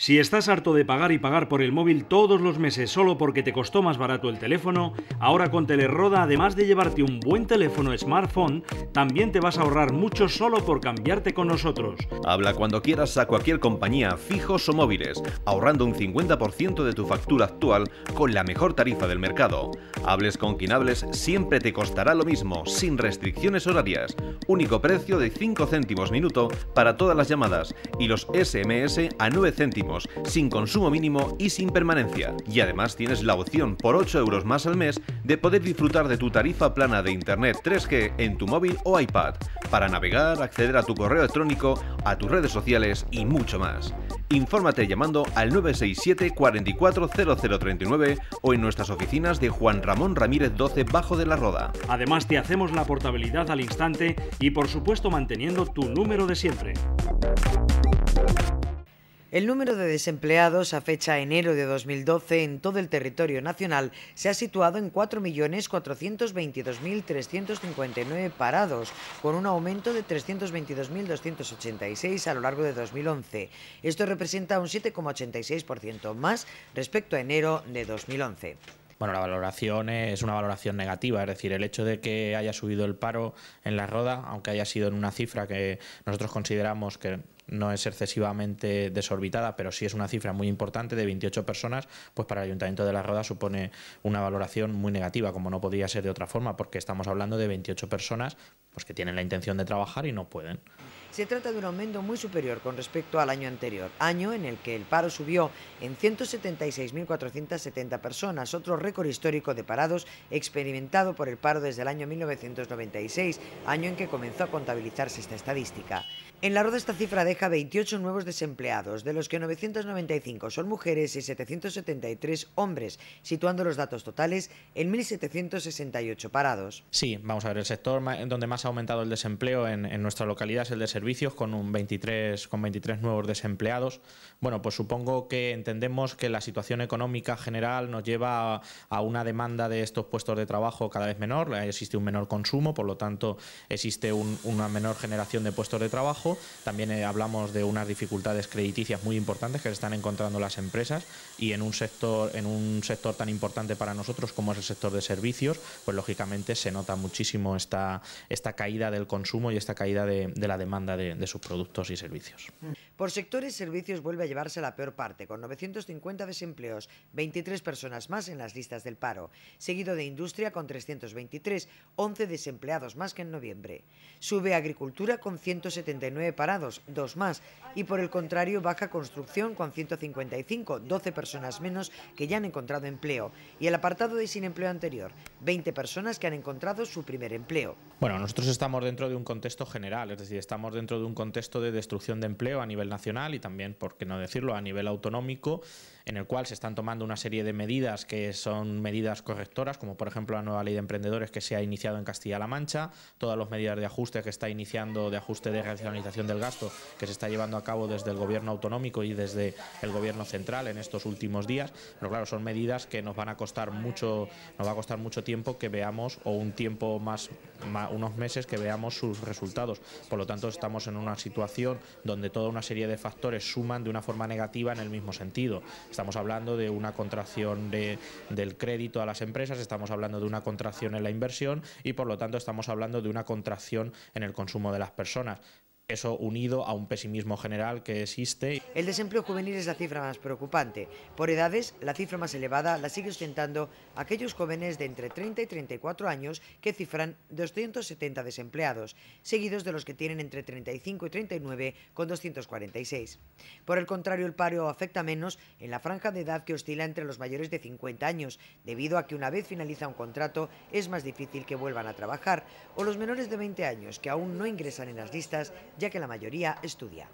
Si estás harto de pagar y pagar por el móvil todos los meses solo porque te costó más barato el teléfono, ahora con Teleroda, además de llevarte un buen teléfono smartphone, también te vas a ahorrar mucho solo por cambiarte con nosotros. Habla cuando quieras a cualquier compañía, fijos o móviles, ahorrando un 50% de tu factura actual con la mejor tarifa del mercado. Hables con quien siempre te costará lo mismo, sin restricciones horarias. Único precio de 5 céntimos minuto para todas las llamadas y los SMS a 9 céntimos sin consumo mínimo y sin permanencia. Y además tienes la opción por 8 euros más al mes de poder disfrutar de tu tarifa plana de Internet 3G en tu móvil o iPad, para navegar, acceder a tu correo electrónico, a tus redes sociales y mucho más. Infórmate llamando al 967 44 o en nuestras oficinas de Juan Ramón Ramírez 12 Bajo de la Roda. Además te hacemos la portabilidad al instante y por supuesto manteniendo tu número de siempre. El número de desempleados a fecha enero de 2012 en todo el territorio nacional se ha situado en 4.422.359 parados, con un aumento de 322.286 a lo largo de 2011. Esto representa un 7,86% más respecto a enero de 2011 bueno, la valoración es una valoración negativa, es decir, el hecho de que haya subido el paro en la roda, aunque haya sido en una cifra que nosotros consideramos que no es excesivamente desorbitada, pero sí es una cifra muy importante de 28 personas, pues para el Ayuntamiento de La Roda supone una valoración muy negativa, como no podría ser de otra forma, porque estamos hablando de 28 personas pues, que tienen la intención de trabajar y no pueden. Se trata de un aumento muy superior con respecto al año anterior, año en el que el paro subió en 176.470 personas, otro récord histórico de parados experimentado por el paro desde el año 1996, año en que comenzó a contabilizarse esta estadística. En La Roda esta cifra deja 28 nuevos desempleados, de los que 995 son mujeres y 773 hombres, situando los datos totales en 1.768 parados. Sí, vamos a ver, el sector donde más ha aumentado el desempleo en, nuestra localidad es el de servicios, con, un 23, con 23 nuevos desempleados. Bueno, pues supongo que entendemos que la situación económica general nos lleva a, una demanda de estos puestos de trabajo cada vez menor, eh, existe un menor consumo, por lo tanto existe una menor generación de puestos de trabajo. También eh, hablamos de unas dificultades crediticias muy importantes que se están encontrando las empresas y en un sector, en un sector tan importante para nosotros como es el sector de servicios, pues lógicamente se nota muchísimo esta, esta caída del consumo y esta caída de, la demanda de, sus productos y servicios. Por sectores, servicios vuelve a llevarse la peor parte, con 950 desempleos, 23 personas más en las listas del paro, seguido de industria con 323, 11 desempleados más que en noviembre. Sube agricultura con 179 parados, 2 más y por el contrario Baja Construcción con 155, 12 personas menos que ya han encontrado empleo y el apartado de sin empleo anterior, 20 personas que han encontrado su primer empleo. Bueno, nosotros estamos dentro de un contexto general, es decir, estamos dentro de un contexto de destrucción de empleo a nivel nacional y también, por qué no decirlo, a nivel autonómico, en el cual se están tomando una serie de medidas que son medidas correctoras, como por ejemplo la nueva ley de emprendedores que se ha iniciado en Castilla-La Mancha, todas las medidas de ajuste que está iniciando, de ajuste de racionalización del gasto que se está llevando a cabo desde el gobierno autonómico y desde el gobierno central en estos últimos días. Pero claro, son medidas que nos van a costar mucho, nos va a costar mucho tiempo que veamos o un tiempo más, unos meses que veamos sus resultados. Por lo tanto, estamos en una situación donde toda una serie de factores suman de una forma negativa en el mismo sentido. Estamos hablando de una contracción del crédito a las empresas, estamos hablando de una contracción en la inversión y por lo tanto estamos hablando de una contracción en el consumo de las personas. Eso unido a un pesimismo general que existe. El desempleo juvenil es la cifra más preocupante. Por edades, la cifra más elevada la sigue ostentando aquellos jóvenes de entre 30 y 34 años que cifran 270 desempleados, seguidos de los que tienen entre 35 y 39 con 246. Por el contrario, el paro afecta menos en la franja de edad que oscila entre los mayores de 50 años, debido a que una vez finaliza un contrato es más difícil que vuelvan a trabajar, o los menores de 20 años que aún no ingresan en las listas ya que la mayoría estudia.